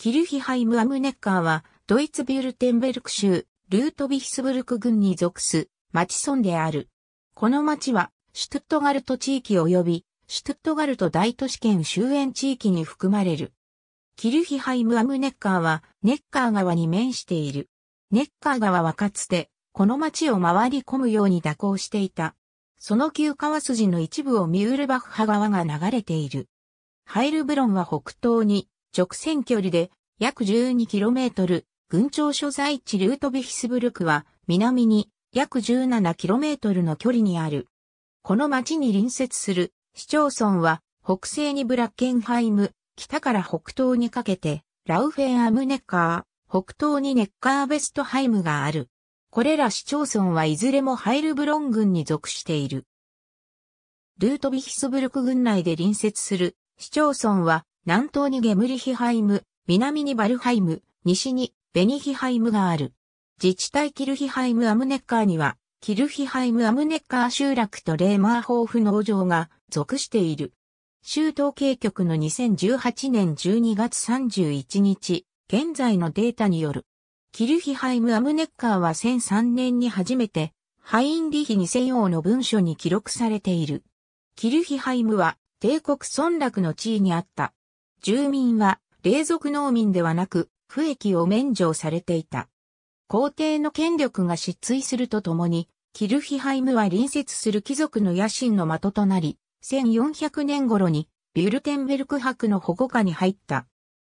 キルヒハイム・アムネッカーは、ドイツビュルテンベルク州、ルートビヒスブルク郡に属す、町村である。この町は、シュトゥットガルト地域及び、シュトゥットガルト大都市圏周辺地域に含まれる。キルヒハイム・アムネッカーは、ネッカー川に面している。ネッカー川はかつて、この町を回り込むように蛇行していた。その旧川筋の一部をミュールバッハ川が流れている。ハイルブロンは北東に、直線距離で約 12km、軍庁所在地ルートビヒスブルクは南に約 17km の距離にある。この町に隣接する市町村は北西にブラッケンハイム、北から北東にかけてラウフェンアムネッカー、北東にネッカーベストハイムがある。これら市町村はいずれもハイルブロン郡に属している。ルートビヒスブルク郡内で隣接する市町村は南東にゲムリヒハイム、南にバルハイム、西にベニヒハイムがある。自治体キルヒハイムアムネッカーには、キルヒハイムアムネッカー集落とレーマー豊富農場が属している。州統計局の2018年12月31日、現在のデータによる。キルヒハイムアムネッカーは1003年に初めて、ハインリヒ2世王の文書に記録されている。キルヒハイムは帝国村落の地位にあった住民は、霊属農民ではなく、不益を免除されていた。皇帝の権力が失墜するとともに、キルヒハイムは隣接する貴族の野心の的となり、1400年頃にビュルテンベルク博の保護下に入った。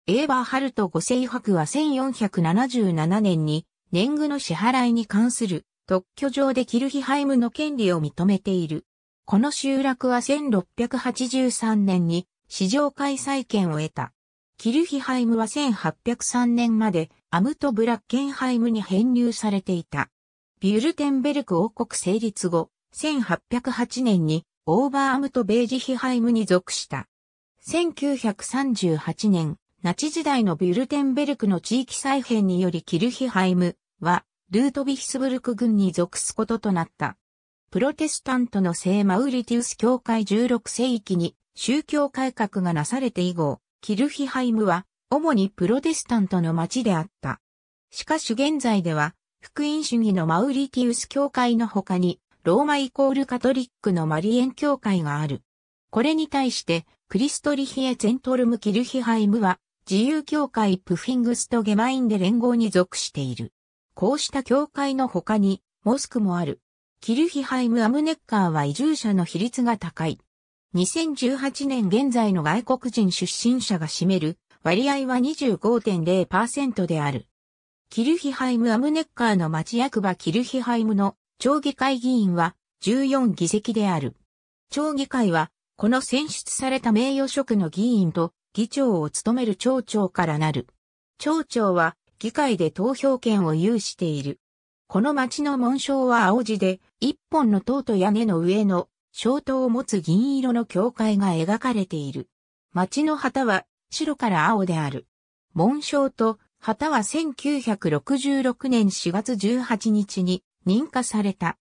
エーバーハルト五世博は1477年に年貢の支払いに関する特許上でキルヒハイムの権利を認めている。この集落は1683年に市場開催権を得た。キルヒハイムは1803年までアムト・ブラッケンハイムに編入されていた。ビュルテンベルク王国成立後、1808年にオーバーアムト・ベージヒハイムに属した。1938年、ナチ時代のビュルテンベルクの地域再編によりキルヒハイムは、ルートビヒスブルク軍に属すこととなった。プロテスタントの聖マウリティウス教会16世紀に宗教改革がなされて以後、キルヒハイムは主にプロテスタントの町であった。しかし現在では、福音主義のマウリティウス教会の他に、ローマイコールカトリックのマリエン教会がある。これに対して、クリストリヒエ・ゼントルム・キルヒハイムは、自由教会プフィングストゲマインで連合に属している。こうした教会の他に、モスクもある。キルヒハイム・アムネッカーは移住者の比率が高い。2018年現在の外国人出身者が占める割合は25.0%である。キルヒハイム・アムネッカーの町役場キルヒハイムの町議会議員は14議席である。町議会は、この選出された名誉職の議員と議長を務める町長からなる。町長は議会で投票権を有している。この町の紋章は青字で、一本の塔と屋根の上の小灯を持つ銀色の教会が描かれている。町の旗は白から青である。紋章と旗は1966年4月18日に認可された。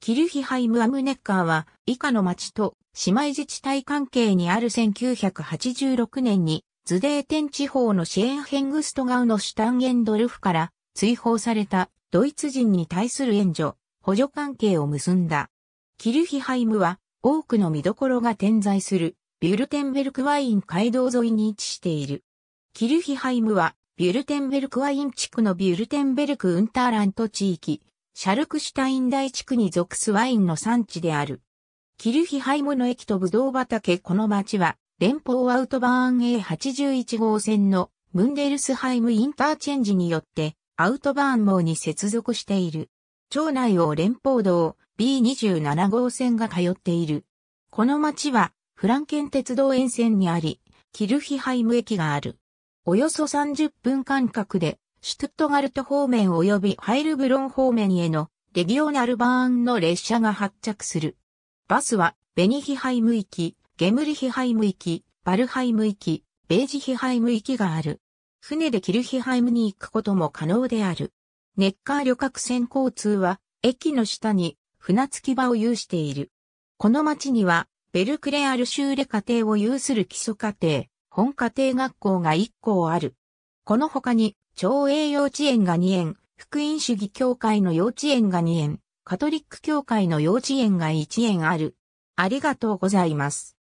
キルヒハイム・アムネッカーは以下の町と姉妹自治体関係にある1986年にズデーテン地方のシェーンヘングストガウのシュタンゲンドルフから追放されたドイツ人に対する援助、補助関係を結んだ。キルヒハイムは多くの見どころが点在するビュルテンベルクワイン街道沿いに位置している。キルヒハイムはビュルテンベルクワイン地区のビュルテンベルクウンターラント地域、シャルクシュタイン大地区に属すワインの産地である。キルヒハイムの駅とブドウ畑この町は連邦アウトバーン A81 号線のムンデルスハイムインターチェンジによってアウトバーン網に接続している。町内を連邦道、B27 号線が通っている。この町はフランケン鉄道沿線にあり、キルヒハイム駅がある。およそ30分間隔で、シュトゥットガルト方面及びハイルブロン方面へのレギオナルバーンの列車が発着する。バスは、ベニヒハイムき、ゲムリヒハイムき、バルハイムき、ベージヒハイムきがある。船でキルヒハイムに行くことも可能である。ネッカー旅客船交通は、駅の下に船着き場を有している。この町には、ベルクレアル州レ家庭を有する基礎家庭、本家庭学校が1校ある。この他に、町営幼稚園が2園、福音主義協会の幼稚園が2園、カトリック協会の幼稚園が1園ある。ありがとうございます。